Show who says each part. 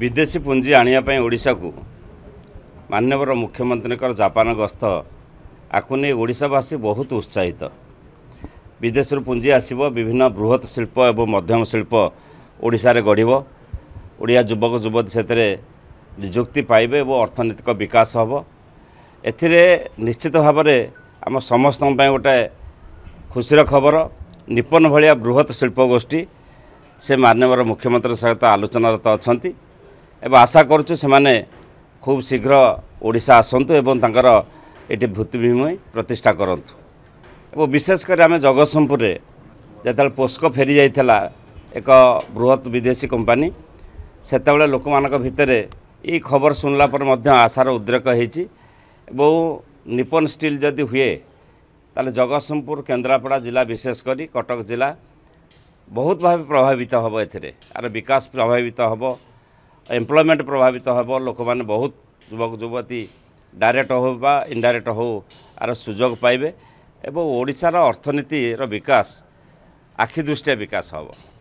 Speaker 1: ବିଦେଶୀ ପୁଞ୍ଜି ଆଣିବା ପାଇଁ ଓଡ଼ିଶାକୁ ମାନ୍ୟବର ମୁଖ୍ୟମନ୍ତ୍ରୀଙ୍କର ଜାପାନ ଗସ୍ତ ଆକୁ ନେଇ ଓଡ଼ିଶାବାସୀ ବହୁତ ଉତ୍ସାହିତ ବିଦେଶରୁ ପୁଞ୍ଜି ଆସିବ ବିଭିନ୍ନ ବୃହତ୍ ଶିଳ୍ପ ଏବଂ ମଧ୍ୟମ ଶିଳ୍ପ ଓଡ଼ିଶାରେ ଗଢ଼ିବ ଓଡ଼ିଆ ଯୁବକ ଯୁବତୀ ସେଥିରେ ନିଯୁକ୍ତି ପାଇବେ ଏବଂ ଅର୍ଥନୈତିକ ବିକାଶ ହେବ ଏଥିରେ ନିଶ୍ଚିତ ଭାବରେ ଆମ ସମସ୍ତଙ୍କ ପାଇଁ ଗୋଟିଏ ଖୁସିର ଖବର ନିପନ୍ ଭଳିଆ ବୃହତ୍ ଶିଳ୍ପଗୋଷ୍ଠୀ ସେ ମାନ୍ୟବର ମୁଖ୍ୟମନ୍ତ୍ରୀ ସହିତ ଆଲୋଚନାରତ ଅଛନ୍ତି এবং আশা করছু সেমানে খুব শীঘ্র ওড়িশা আসন্তু এবং তাঁর এটি ভিত্তিভূমি প্রতিষ্ঠা করতু এবং বিশেষ করে আমি জগৎসিংহপুরে যেত পোস্কো ফেরি যাই এক বৃহৎ বিদেশী কোম্পানি সেতবে লোক ভিতরে এই খবর শুনলা পরে মধ্যে আশার উদ্রেক হয়েছি এবং নিপন স্টিল যদি হুয়ে তাহলে জগৎসিংহপুর কেন্দ্রাপড়া জেলা বিশেষ করে কটক জেলা ବହୁତ ଭାବେ ପ୍ରଭାବିତ ହେବ ଏଥିରେ ଆର ବିକାଶ ପ୍ରଭାବିତ ହେବ ଏମ୍ପ୍ଲୟମେଣ୍ଟ ପ୍ରଭାବିତ ହେବ ଲୋକମାନେ ବହୁତ ଯୁବକ ଯୁବତୀ ଡାଇରେକ୍ଟ ହେଉ ବା ଇନ୍ଡାଇରେକ୍ଟ ହେଉ ଆର ସୁଯୋଗ ପାଇବେ ଏବଂ ଓଡ଼ିଶାର ଅର୍ଥନୀତିର ବିକାଶ ଆଖି ଦୃଷ୍ଟିଆ ବିକାଶ ହେବ